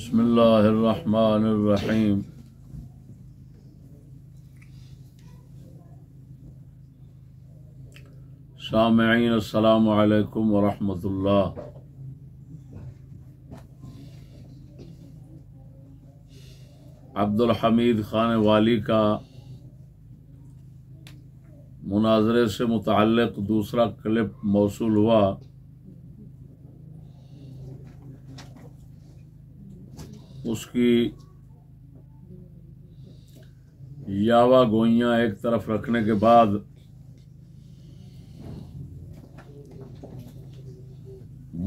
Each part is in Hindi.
बसमीम सामीन अल्लाम वरहमतुल्ला अब्दुल हमीद खान वाली का मुनाजरे से मुतल दूसरा क्लिप मौसू हुआ उसकी यावा गोइया एक तरफ रखने के बाद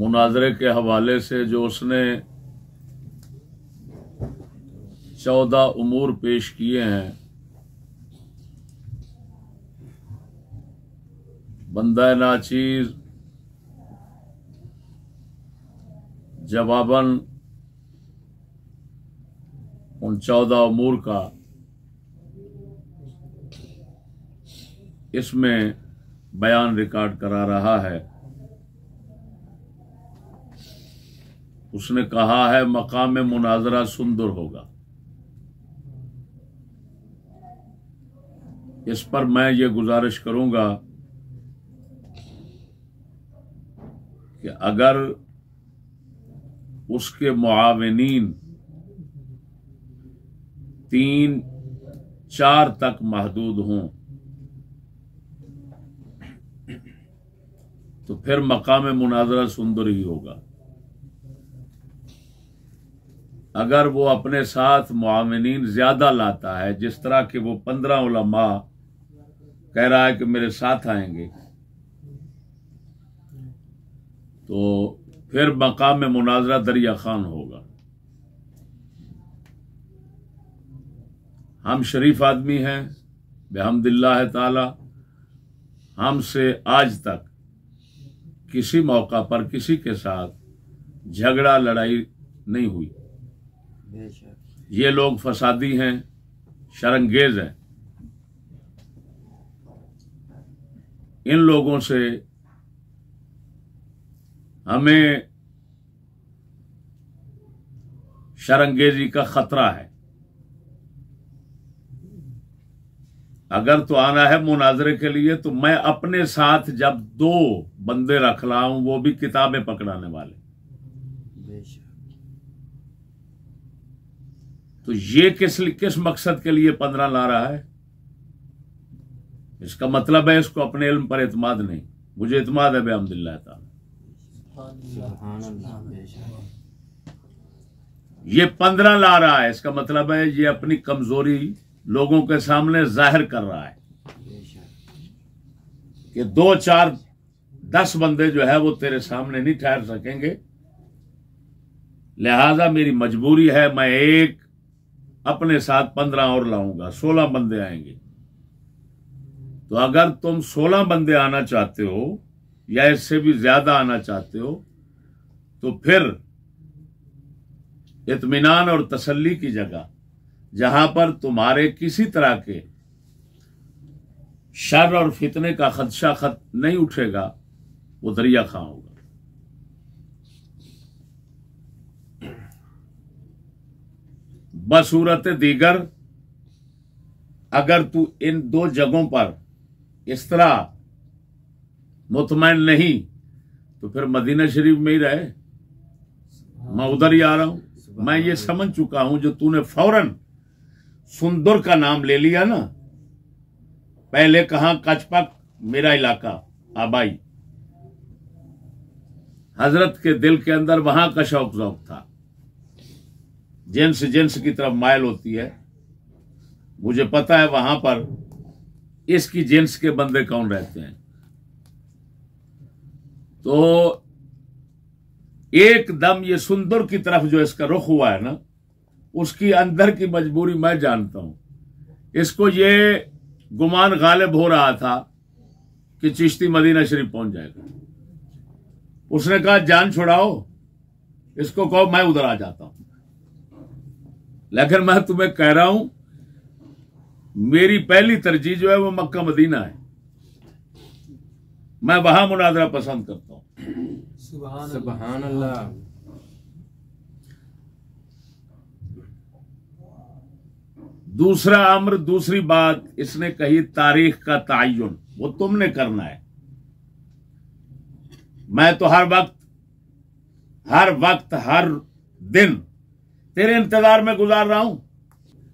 मुनाजरे के हवाले से जो उसने चौदह उमूर पेश किए हैं बंदा नाचीज जवाबन उन चौदह अमूर का इसमें बयान रिकॉर्ड करा रहा है उसने कहा है मकाम मुनाजरा सुंदर होगा इस पर मैं ये गुजारिश करूंगा कि अगर उसके मुआवनीन तीन चार तक महदूद हों तो फिर मकाम मुनाजरा सुंदर ही होगा अगर वो अपने साथ मामिन ज्यादा लाता है जिस तरह के वो पंद्रह उलमा कह रहा है कि मेरे साथ आएंगे तो फिर मकाम मुनाजरा दरिया खान होगा हम शरीफ आदमी हैं बेहमदिल्ला है ताला हमसे आज तक किसी मौका पर किसी के साथ झगड़ा लड़ाई नहीं हुई ये लोग फसादी हैं शरंगेज हैं इन लोगों से हमें शरंगेजी का खतरा है अगर तो आना है मुनाजरे के लिए तो मैं अपने साथ जब दो बंदे रख रहा हूं वो भी किताबें पकड़ाने वाले तो ये किस किस मकसद के लिए पंद्रह ला रहा है इसका मतलब है इसको अपने इल्म पर इतमाद नहीं मुझे इतमाद है बेहमदिल्ला ये पंद्रह ला रहा है इसका मतलब है ये अपनी कमजोरी लोगों के सामने जाहिर कर रहा है कि दो चार दस बंदे जो है वो तेरे सामने नहीं ठहर सकेंगे लिहाजा मेरी मजबूरी है मैं एक अपने साथ पंद्रह और लाऊंगा सोलह बंदे आएंगे तो अगर तुम सोलह बंदे आना चाहते हो या इससे भी ज्यादा आना चाहते हो तो फिर इतमान और तसल्ली की जगह जहां पर तुम्हारे किसी तरह के शर और फितने का खदशा खत नहीं उठेगा वो दरिया खां होगा बसूरत दीगर अगर तू इन दो जगहों पर इस तरह मुतमैन नहीं तो फिर मदीना शरीफ में ही रहे मैं उधर ही आ रहा हूं मैं ये समझ चुका हूं जो तूने फौरन सुंदर का नाम ले लिया ना पहले कहा कचपक मेरा इलाका आबाई हजरत के दिल के अंदर वहां का शौक शौक था जेंस जेंस की तरफ मायल होती है मुझे पता है वहां पर इसकी जेंस के बंदे कौन रहते हैं तो एकदम ये सुंदर की तरफ जो इसका रुख हुआ है ना उसकी अंदर की मजबूरी मैं जानता हूं इसको ये गुमान गालिब हो रहा था कि चिश्ती मदीना शरीफ पहुंच जाएगा उसने कहा जान छुड़ाओ इसको कहो मैं उधर आ जाता हूं लेकिन मैं तुम्हें कह रहा हूं मेरी पहली तरजीह जो है वो मक्का मदीना है मैं वहां मुनाजरा पसंद करता हूं सुबह अल्लाह दूसरा अम्र दूसरी बात इसने कही तारीख का तयन वो तुमने करना है मैं तो हर वक्त हर वक्त हर दिन तेरे इंतजार में गुजार रहा हूं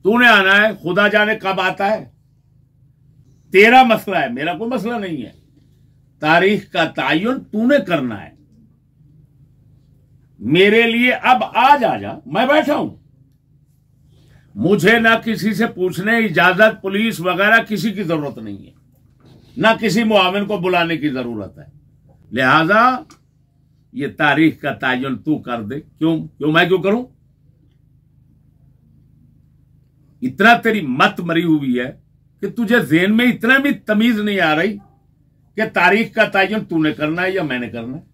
तूने आना है खुदा जाने कब आता है तेरा मसला है मेरा कोई मसला नहीं है तारीख का तयन तूने करना है मेरे लिए अब आज आ जा मैं बैठा हूं मुझे ना किसी से पूछने इजाजत पुलिस वगैरह किसी की जरूरत नहीं है ना किसी मुआविन को बुलाने की जरूरत है लिहाजा ये तारीख का तयन तू कर दे क्यों क्यों मैं क्यों करूं इतना तेरी मत मरी हुई है कि तुझे जेन में इतना भी तमीज नहीं आ रही कि तारीख का तयन तूने करना है या मैंने करना है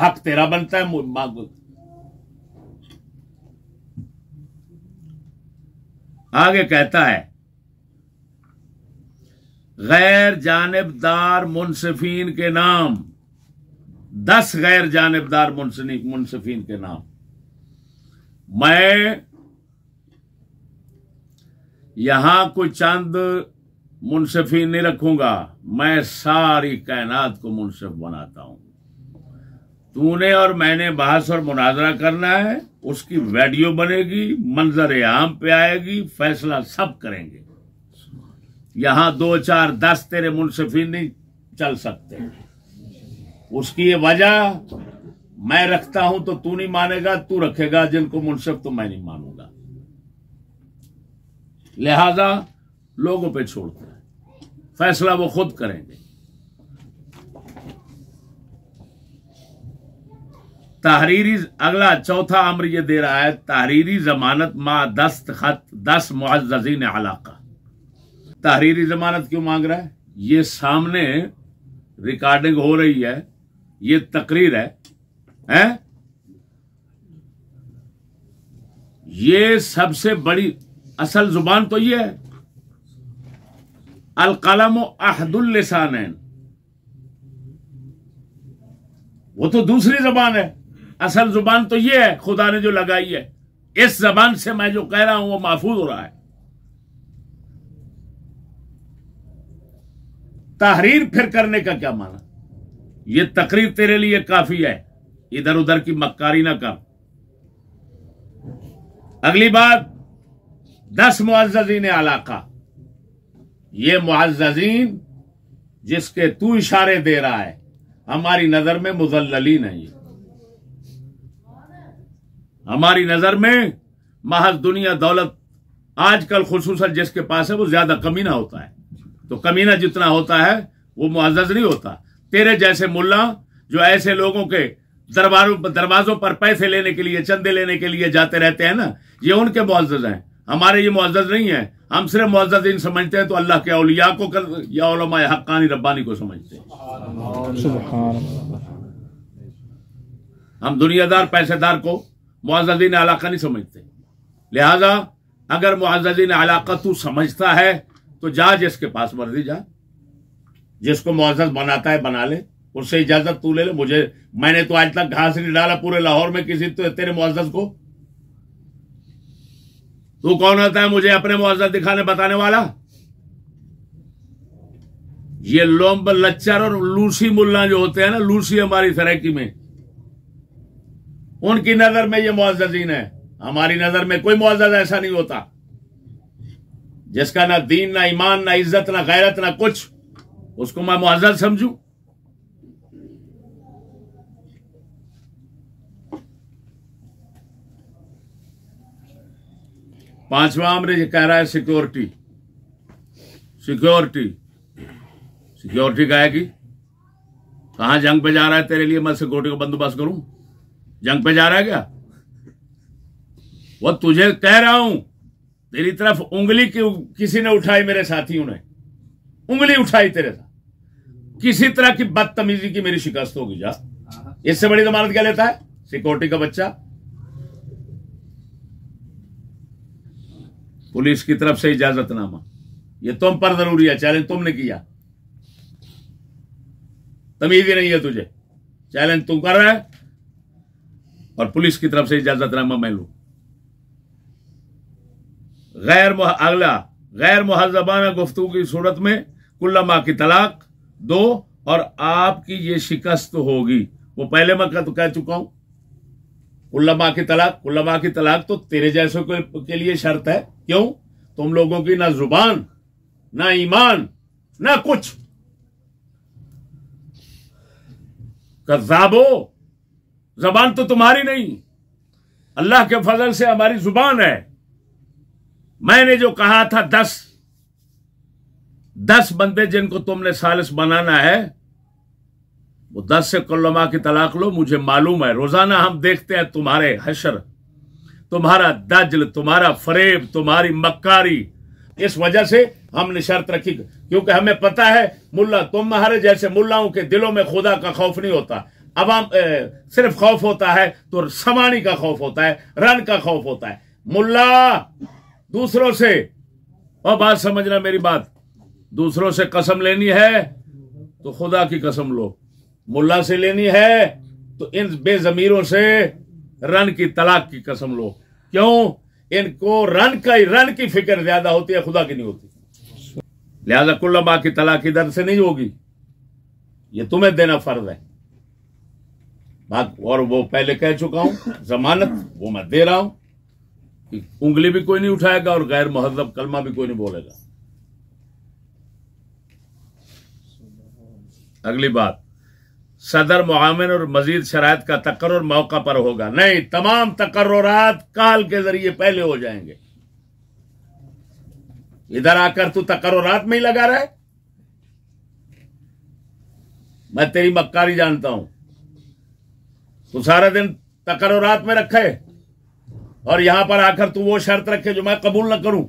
हक तेरा बनता है आगे कहता है गैर जानबदार मुनसफीन के नाम दस गैर जानबदार मुनसफीन के नाम मैं यहां कोई चंद मुनसफी नहीं रखूंगा मैं सारी कायनात को मुनसिफ बनाता हूं तूने और मैंने बहस और मुनाजरा करना है उसकी वीडियो बनेगी मंजर आम पे आएगी फैसला सब करेंगे यहां दो चार दस तेरे मुनसफी नहीं चल सकते उसकी ये वजह मैं रखता हूं तो तू नहीं मानेगा तू रखेगा जिनको मुनसिफ तो मैं नहीं मानूंगा लिहाजा लोगों पे छोड़ते हैं फैसला वो खुद करेंगे तहरीरी अगला चौथा अम्र ये दे रहा है तहरीरी जमानत मा दस्त खत दस मुआजीन हलाका तहरीरी जमानत क्यों मांग रहा है ये सामने रिकॉर्डिंग हो रही है ये तकरीर है है? ये सबसे बड़ी असल जुबान तो ये है अलकलम अहदुल्लिसान वो तो दूसरी जबान है असल जुबान तो ये है खुदा ने जो लगाई है इस जबान से मैं जो कह रहा हूं वो महफूज हो रहा है तहरीर फिर करने का क्या माना ये तकरीर तेरे लिए काफी है इधर उधर की मक्कारी ना कर अगली बात दस मुआजीन अलाका ये मुआजीन जिसके तू इशारे दे रहा है हमारी नजर में मुजल्लिन है ये हमारी नजर में महज दुनिया दौलत आजकल खसूस जिसके पास है वो ज्यादा कमीना होता है तो कमीना जितना होता है वो मुआज नहीं होता तेरे जैसे मुल्ला जो ऐसे लोगों के दरबारों दरवाजों पर पैसे लेने के लिए चंदे लेने के लिए जाते रहते हैं ना ये उनके मुआज हैं हमारे ये मुआज नहीं है हम सिर्फ इन समझते हैं तो अल्लाह के अलिया को कर या हक्कानी रब्बानी को समझते हैं हम दुनियादार पैसेदार को मुआजदीन अलाका नहीं समझते लिहाजा अगर मुआजदीन अलाका तू समझता है तो जा जिसके पास मर्जी जा जिसको मुआजद बनाता है बना ले उससे इजाजत तू ले ले मुझे मैंने तो आज तक घास नहीं डाला पूरे लाहौर में किसी तो तेरे मुआजद को तू कौन होता है मुझे अपने मुआजत दिखाने बताने वाला ये लोम्ब लच्चर और लूसी मुल्ला जो होते हैं ना लूसी हमारी तरक्की में उनकी नजर में ये मुआजीन है हमारी नजर में कोई मुआजा ऐसा नहीं होता जिसका ना दीन ना ईमान ना इज्जत ना गैरत ना कुछ उसको मैं मुआजत समझू पांचवा अमरे कह रहा है सिक्योरिटी सिक्योरिटी सिक्योरिटी कहेगी कहां कहा जंग पे जा रहा है तेरे लिए मैं सिक्योरिटी का बंदोबस्त करूं जंग पे जा रहा है क्या वो तुझे कह रहा हूं तेरी तरफ उंगली की किसी ने उठाई मेरे साथियों ने उंगली उठाई तेरे साथ किसी तरह की बदतमीजी की मेरी शिकस्त होगी जा इससे बड़ी जमानत तो क्या लेता है सिक्योरिटी का बच्चा पुलिस की तरफ से इजाजतनामा ये तुम पर जरूरी है चैलेंज तुमने किया तमीज ही नहीं है तुझे चैलेंज तू कर रहा है और पुलिस की तरफ से इजाजतनामा मैं लू गैर अगला गैर महजबाना गुफ्तु की सूरत में कुल्लमा की तलाक दो और आपकी ये शिकस्त होगी वो पहले मैं कह, तो कह चुका हूं उल्लमा की तलाक उल्लमा की तलाक तो तेरे जैसों के, के लिए शर्त है क्यों तुम लोगों की ना जुबान ना ईमान ना कुछ कजाबो जबान तो तुम्हारी नहीं अल्लाह के फजल से हमारी जुबान है मैंने जो कहा था दस दस बंदे जिनको तुमने सालिस बनाना है वो दस से कलमा की तलाक लो मुझे मालूम है रोजाना हम देखते हैं तुम्हारे हशर तुम्हारा दजल तुम्हारा फरेब तुम्हारी मक्कारी इस वजह से हमने शर्त रखी क्योंकि हमें पता है मुल्ला तुम हमारे जैसे मुल्लाओं के दिलों में खुदा का खौफ नहीं होता अवाम सिर्फ खौफ होता है तो समानी का खौफ होता है रन का खौफ होता है मुल्ला दूसरों से और बात समझना मेरी बात दूसरों से कसम लेनी है तो खुदा की कसम लो मुल्ला से लेनी है तो इन बेजमीरों से रन की तलाक की कसम लो क्यों इनको रन का रन की फिक्र ज्यादा होती है खुदा की नहीं होती लिहाजा कुल्लमा की तलाक इधर से नहीं होगी ये तुम्हें देना फर्ज है बात और वो पहले कह चुका हूं जमानत वो मैं दे रहा हूं उंगली भी कोई नहीं उठाएगा और गैर महजब कलमा भी कोई नहीं बोलेगा अगली बात सदर मुआमिन और मजीद शरात का तकर मौका पर होगा नहीं तमाम तकर्रात काल के जरिए पहले हो जाएंगे इधर आकर तू तकर्रात में ही लगा रहा है मैं तेरी मक्कारी जानता हूं तू तो सारा दिन रात में रखे और यहां पर आकर तू वो शर्त रखे जो मैं कबूल न करूं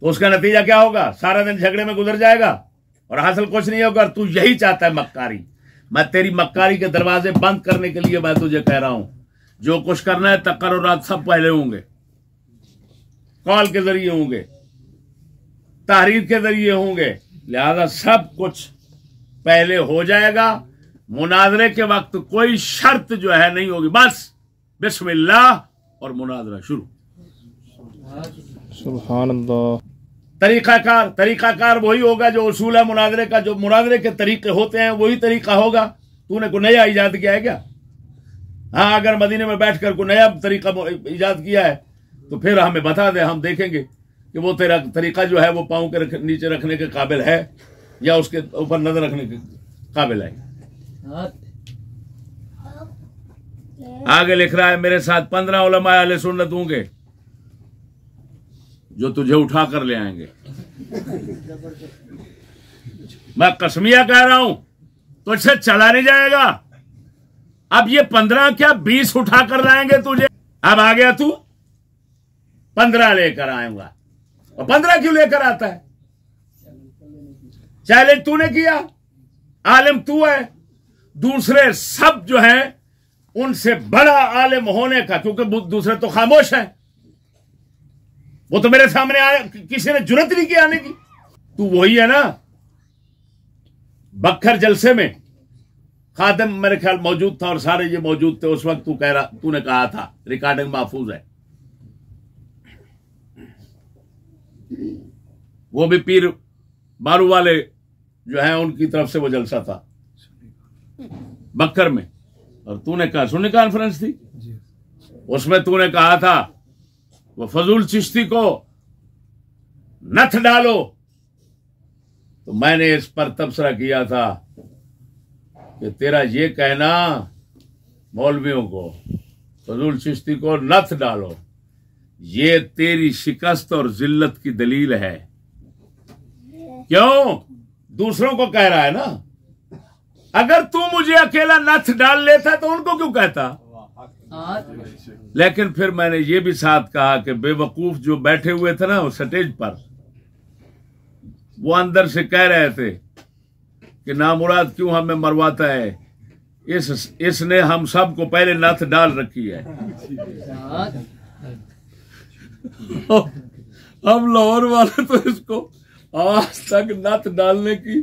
तो उसका नतीजा क्या होगा सारा दिन झगड़े में गुजर जाएगा और हासिल कुछ नहीं होगा तू यही चाहता है मक्कारी मैं तेरी मक्कारी के दरवाजे बंद करने के लिए मैं तुझे कह रहा हूं जो कुछ करना है रात सब पहले होंगे कॉल के जरिए होंगे तहरीर के जरिए होंगे लिहाजा सब कुछ पहले हो जाएगा मुनाजरे के वक्त कोई शर्त जो है नहीं होगी बस बिस्मिल्लाह और मुनाजरा शुरू तरीकाकार तरीकाकार वही होगा जो उसूल है मुनाजरे का जो मुनाजरे के तरीके होते हैं वही तरीका होगा तूने को नया ईजाद किया है क्या हाँ अगर मदीने में बैठकर को नया तरीका ईजाद किया है तो फिर हमें बता दे हम देखेंगे कि वो तेरा तरीका जो है वो पाँव के रख, नीचे रखने के काबिल है या उसके ऊपर नजर रखने के काबिल है हाँ। आगे लिख रहा है मेरे साथ पंद्रह उलमा अल सुन्नत होंगे जो तुझे उठा कर ले आएंगे मैं कश्मिया कह रहा हूं तुझसे चला नहीं जाएगा अब ये पंद्रह क्या बीस उठा कर लाएंगे तुझे अब आ गया तू पंद्रह लेकर आऊंगा और पंद्रह क्यों लेकर आता है चैलेंज तूने किया आलम तू है दूसरे सब जो है उनसे बड़ा आलिम होने का क्योंकि दूसरे तो खामोश हैं वो तो मेरे सामने आया किसी ने जरूरत नहीं की आने की तू तो वही है ना बखर जलसे में खादम मेरे ख्याल मौजूद था और सारे ये मौजूद थे उस वक्त तू कह रहा तूने कहा था रिकॉर्डिंग महफूज है वो भी पीर मारू वाले जो है उनकी तरफ से वो जलसा था बक्कर में और तूने कहा सुनी कॉन्फ्रेंस थी उसमें तूने कहा था वो फजूल चिश्ती को नथ डालो तो मैंने इस पर तबसरा किया था कि तेरा ये कहना मौलवियों को फजूल चिश्ती को नथ डालो ये तेरी शिकस्त और जिल्लत की दलील है क्यों दूसरों को कह रहा है ना अगर तू मुझे अकेला नथ डाल लेता तो उनको क्यों कहता लेकिन फिर मैंने ये भी साथ कहा कि बेवकूफ जो बैठे हुए थे ना स्टेज पर वो अंदर से कह रहे थे कि मुराद क्यों हमें मरवाता है इस इसने हम सबको पहले नथ डाल रखी है हम लाहौर वाले तो इसको आज तक नथ डालने की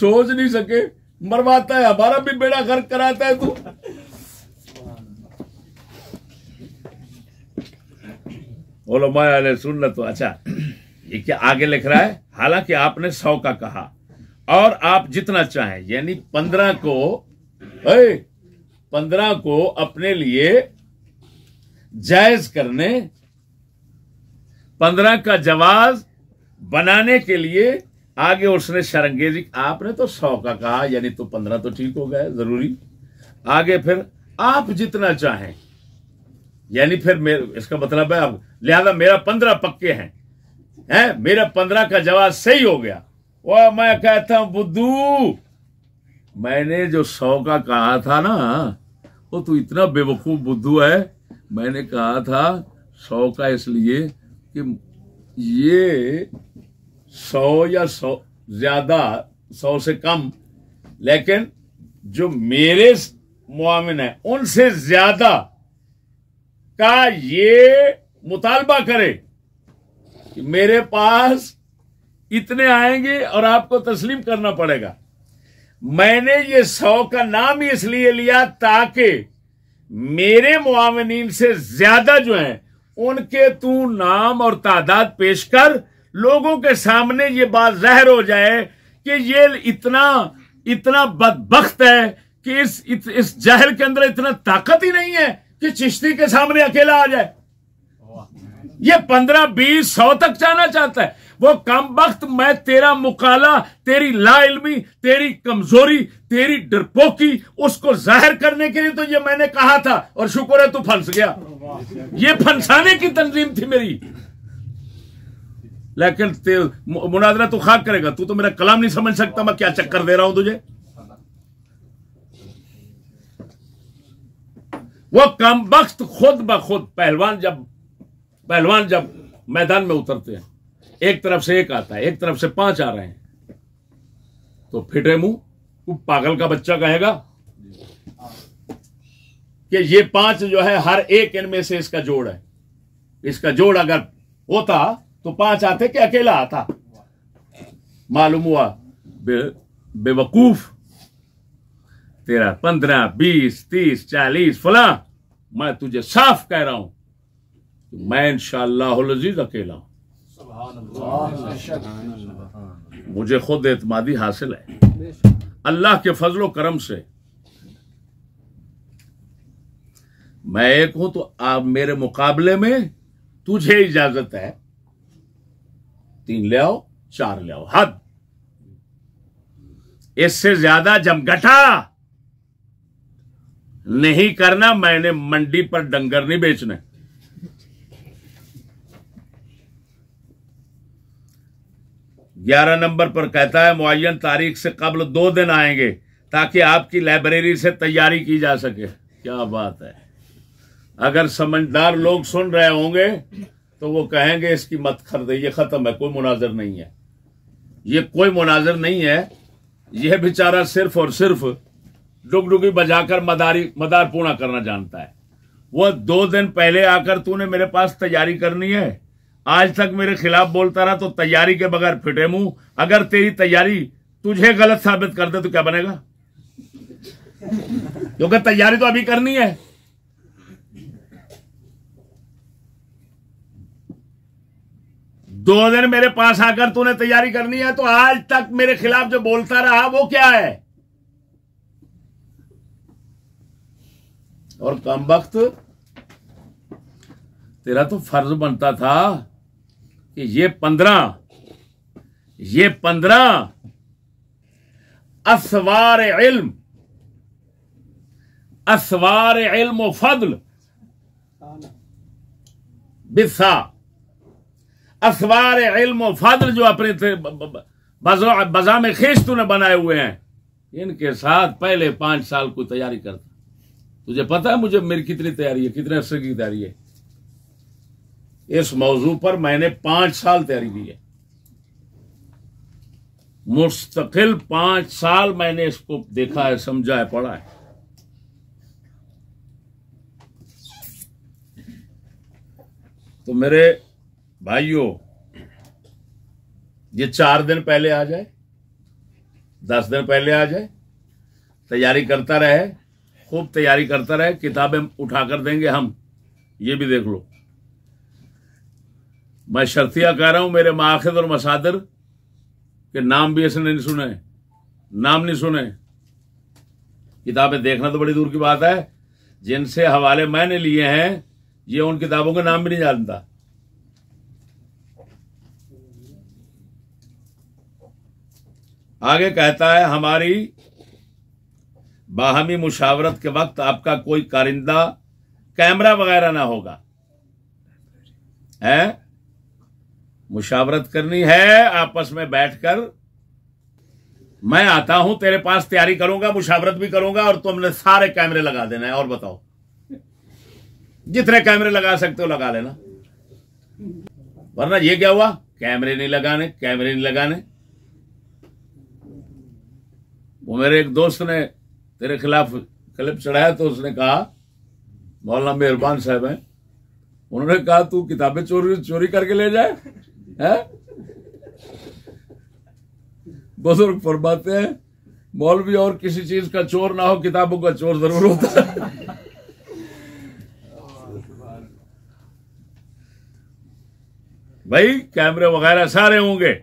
सोच नहीं सके मरवाता है हमारा भी बेड़ा घर कराता है तू बोलो माया सुन तो अच्छा ये क्या आगे लिख रहा है हालांकि आपने सौ का कहा और आप जितना चाहें यानी पंद्रह को पंद्रह को अपने लिए जायज करने पंद्रह का जवाब बनाने के लिए आगे उसने शरंगेजी आपने तो सौ का कहा यानी तो पंद्रह तो ठीक हो गए जरूरी आगे फिर आप जितना चाहें यानी फिर मेरे इसका मतलब है अब लिहाजा मेरा पंद्रह पक्के हैं हैं मेरा पंद्रह का जवाब सही हो गया वह मैं कहता हूं बुद्धू मैंने जो सौ का कहा था ना वो तू तो इतना बेवकूफ बुद्धू है मैंने कहा था सौ का इसलिए कि ये सौ या सौ ज्यादा सौ से कम लेकिन जो मेरे मुआमिन है उनसे ज्यादा का ये मुतालबा करे कि मेरे पास इतने आएंगे और आपको तस्लीम करना पड़ेगा मैंने ये सौ का नाम ही इसलिए लिया ताकि मेरे मुआमिन से ज्यादा जो हैं उनके तू नाम और तादाद पेश कर लोगों के सामने ये बात जहर हो जाए कि ये इतना इतना बदबخت है कि इस इत, इस जहर के अंदर इतना ताकत ही नहीं है कि चिश्ती के सामने अकेला आ जाए ये पंद्रह बीस सौ तक जाना चाहता है वो कम वक्त मैं तेरा मुकाला तेरी लाइलमी तेरी कमजोरी तेरी डरपोकी उसको जाहिर करने के लिए तो ये मैंने कहा था और शुक्र है तू फंस गया ये फंसाने की तंजीम थी मेरी लेकिन मुनाजरा तू खाक करेगा तू तो मेरा कलाम नहीं समझ सकता मैं क्या चक्कर दे रहा हूं तुझे वो कम बख्त खुद ब खुद पहलवान जब पहलवान जब मैदान में उतरते हैं एक तरफ से एक आता है एक तरफ से पांच आ रहे हैं तो फिटे मुंह वो पागल का बच्चा कहेगा कि ये पांच जो है हर एक इनमें से इसका जोड़ है इसका जोड़ अगर होता तो पांच आते कि अकेला आता मालूम हुआ बे, बेवकूफ तेरा पंद्रह बीस तीस चालीस फला मैं तुझे साफ कह रहा हूं मैं इंशालाजीज अकेला हूं मुझे खुद एतमादी हासिल है अल्लाह के फजलो करम से मैं एक हूं तो आप मेरे मुकाबले में तुझे इजाजत है तीन ले आओ चार ले आओ हद इससे ज्यादा जमघटा नहीं करना मैंने मंडी पर डंगर नहीं बेचने ग्यारह नंबर पर कहता है मुआयन तारीख से कबल दो दिन आएंगे ताकि आपकी लाइब्रेरी से तैयारी की जा सके क्या बात है अगर समझदार लोग सुन रहे होंगे तो वो कहेंगे इसकी मत खरीदे ये ख़त्म है कोई मुनाजर नहीं है ये कोई मुनाजर नहीं है यह बेचारा सिर्फ और सिर्फ डुगडुगी बजाकर मदारी मदार पूरा करना जानता है वो दो दिन पहले आकर तूने मेरे पास तैयारी करनी है आज तक मेरे खिलाफ बोलता रहा तो तैयारी के बगैर फिटे मुंह अगर तेरी तैयारी तुझे गलत साबित कर दे तो क्या बनेगा क्योंकि तैयारी तो अभी करनी है दो दिन मेरे पास आकर तूने तैयारी करनी है तो आज तक मेरे खिलाफ जो बोलता रहा वो क्या है और कम वक्त तेरा तो फर्ज बनता था कि ये पंद्रह ये पंद्रह असवार इल्म असवार इल्म फदल बिस्सा अखबार इल्म फादल जो अपने बजा में खेस तूने बनाए हुए हैं इनके साथ पहले पांच साल को तैयारी करता तुझे पता है मुझे मेरी कितनी तैयारी है कितने अरसे की तैयारी है इस मौजू पर मैंने पांच साल तैयारी की है मुस्तकिल पांच साल मैंने इसको देखा है समझा है पढ़ा है तो मेरे भाइयों ये चार दिन पहले आ जाए दस दिन पहले आ जाए तैयारी करता रहे खूब तैयारी करता रहे किताबें उठा कर देंगे हम ये भी देख लो मैं शर्तिया कह रहा हूं मेरे माखिद और मसादर के नाम भी ऐसे नहीं सुने नाम नहीं सुने किताबें देखना तो बड़ी दूर की बात है जिनसे हवाले मैंने लिए हैं ये उन किताबों के नाम भी नहीं जानता आगे कहता है हमारी बाहमी मुशावरत के वक्त आपका कोई कारिंदा कैमरा वगैरह ना होगा है मुशावरत करनी है आपस में बैठकर मैं आता हूं तेरे पास तैयारी करूंगा मुशावरत भी करूंगा और तुमने सारे कैमरे लगा देना है और बताओ जितने कैमरे लगा सकते हो लगा लेना वरना ये क्या हुआ कैमरे नहीं लगाने कैमरे नहीं लगाने वो मेरे एक दोस्त ने तेरे खिलाफ क्लिप चढ़ाया तो उसने कहा मौलाना मेहरबान साहब है उन्होंने कहा तू किताबें चोरी चोरी करके ले जाए है बुजुर्ग फरमाते हैं मौलवी और किसी चीज का चोर ना हो किताबों का चोर जरूर होता है भाई कैमरे वगैरह सारे होंगे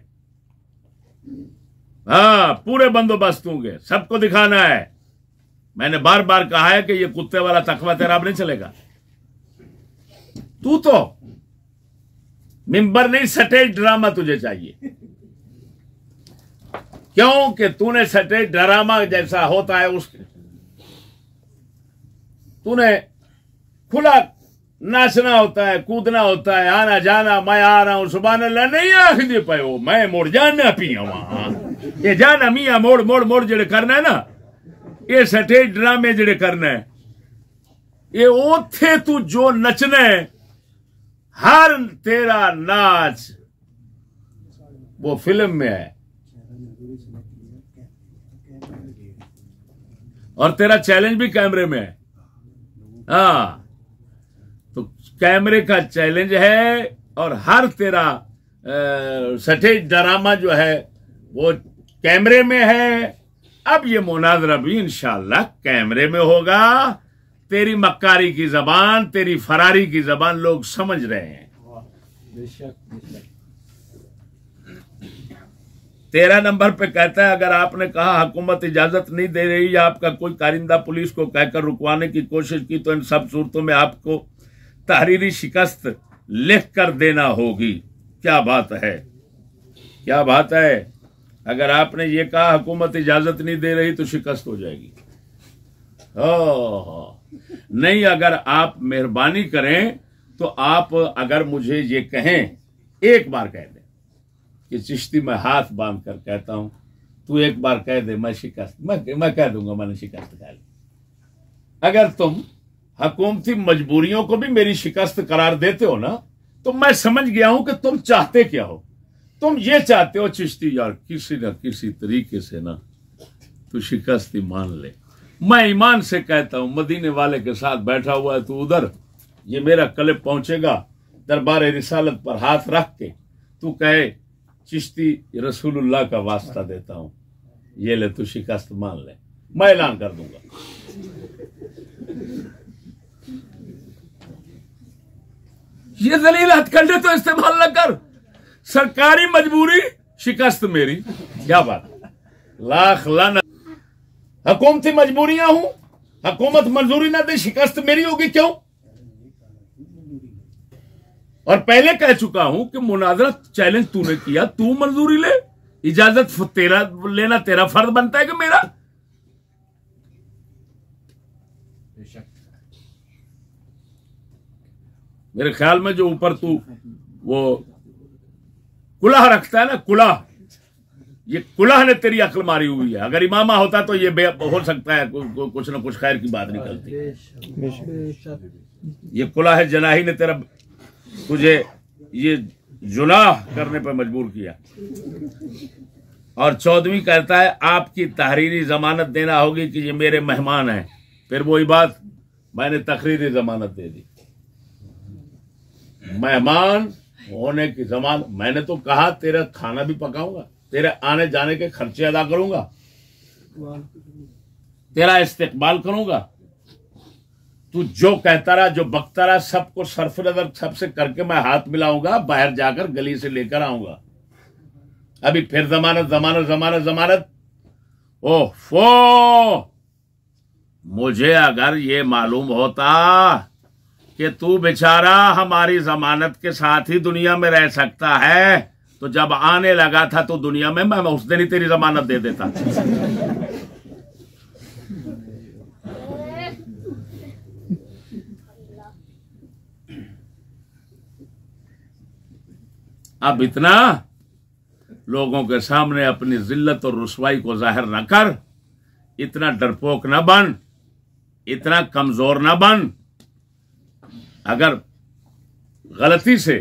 हाँ पूरे बंदोबस्त होंगे सबको दिखाना है मैंने बार बार कहा है कि ये कुत्ते वाला तखवा तेरा अब नहीं चलेगा तू तो मिंबर नहीं सटेज ड्रामा तुझे चाहिए क्योंकि तूने सटेज ड्रामा जैसा होता है उस तूने खुला नाचना होता है कूदना होता है आना जाना मैं आ रहा हूं सुबह अल्लाह नहीं आखदी पयो मैं मुड़ जाना पिया वहां ये जाना मिया मोड़ मोड़ मोड़ जेड़े करना है ना ये सटेज ड्रामे जेड़े करना है ये ओथे तू जो नचना है हर तेरा नाच वो फिल्म में है और तेरा चैलेंज भी कैमरे में है हाँ तो कैमरे का चैलेंज है और हर तेरा सटेज ड्रामा जो है वो कैमरे में है अब ये मुनाजरा भी इनशाला कैमरे में होगा तेरी मक्कारी की जबान तेरी फरारी की जबान लोग समझ रहे हैं बेशक, तेरह नंबर पे कहता है अगर आपने कहा हुकूमत इजाजत नहीं दे रही या आपका कोई कारिंदा पुलिस को कहकर रुकवाने की कोशिश की तो इन सब सूरतों में आपको तहरीरी शिकस्त लिख कर देना होगी क्या बात है क्या बात है अगर आपने ये कहा हुकूमत इजाजत नहीं दे रही तो शिकस्त हो जाएगी ओ, नहीं अगर आप मेहरबानी करें तो आप अगर मुझे ये कहें एक बार कह दें कि चिश्ती मैं हाथ बांध कर कहता हूं तू एक बार कह दे मैं शिकस्त मैं मैं कह दूंगा मैंने शिकस्त कह ली अगर तुम हकूमती मजबूरियों को भी मेरी शिकस्त करार देते हो ना तो मैं समझ गया हूं कि तुम चाहते क्या हो तुम ये चाहते हो चिश्ती यार किसी ना किसी तरीके से ना तू शिकस्त मान ले मैं ईमान से कहता हूं मदीने वाले के साथ बैठा हुआ है तू उधर ये मेरा कलेब पहुंचेगा दरबार रिसालत पर हाथ रख के तू कहे चिश्ती रसूलुल्लाह का वास्ता देता हूं ये ले तू शिकस्त मान ले मैं ऐलान कर दूंगा ये दलील हथकंडे तो इस्तेमाल न कर सरकारी मजबूरी शिकस्त मेरी क्या बात लाख लान हकूमती मजबूरियां हूं हकूमत मंजूरी ना दे शिकस्त मेरी होगी क्यों और पहले कह चुका हूं कि मुनाजरा चैलेंज तूने किया तू मंजूरी ले इजाजत तेरा लेना तेरा फर्ज बनता है कि मेरा मेरे ख्याल में जो ऊपर तू वो कुलाह रखता है ना कुलाह ये कुलाह ने तेरी अकल मारी हुई है अगर इमामा होता तो ये हो सकता है कुछ ना कुछ खैर की बात निकलती ये कुलाह है जनाही ने तेरा तुझे ये जुनाह करने पर मजबूर किया और चौदवी कहता है आपकी तहरीरी जमानत देना होगी कि ये मेरे मेहमान हैं फिर वही बात मैंने तकरीरी जमानत दे दी मेहमान होने की जमान मैंने तो कहा तेरा खाना भी पकाऊंगा तेरे आने जाने के खर्चे अदा करूंगा तेरा इस्तेमाल करूंगा तू जो कहता रहा जो बकता रहा सबको सरफ नजर सबसे करके मैं हाथ मिलाऊंगा बाहर जाकर गली से लेकर आऊंगा अभी फिर जमानत जमानत जमानत जमानत ओह फो मुझे अगर ये मालूम होता कि तू बेचारा हमारी जमानत के साथ ही दुनिया में रह सकता है तो जब आने लगा था तो दुनिया में मैं उस दिन ही तेरी जमानत दे देता अब इतना लोगों के सामने अपनी जिल्लत और रसवाई को जाहिर न कर इतना डरपोक ना बन इतना कमजोर न बन अगर गलती से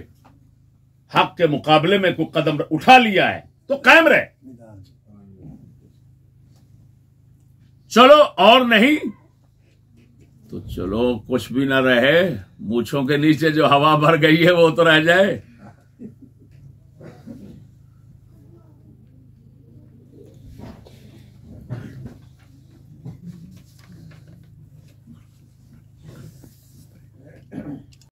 हक के मुकाबले में कोई कदम उठा लिया है तो कायम रहे चलो और नहीं तो चलो कुछ भी ना रहे मूछों के नीचे जो हवा भर गई है वो तो रह जाए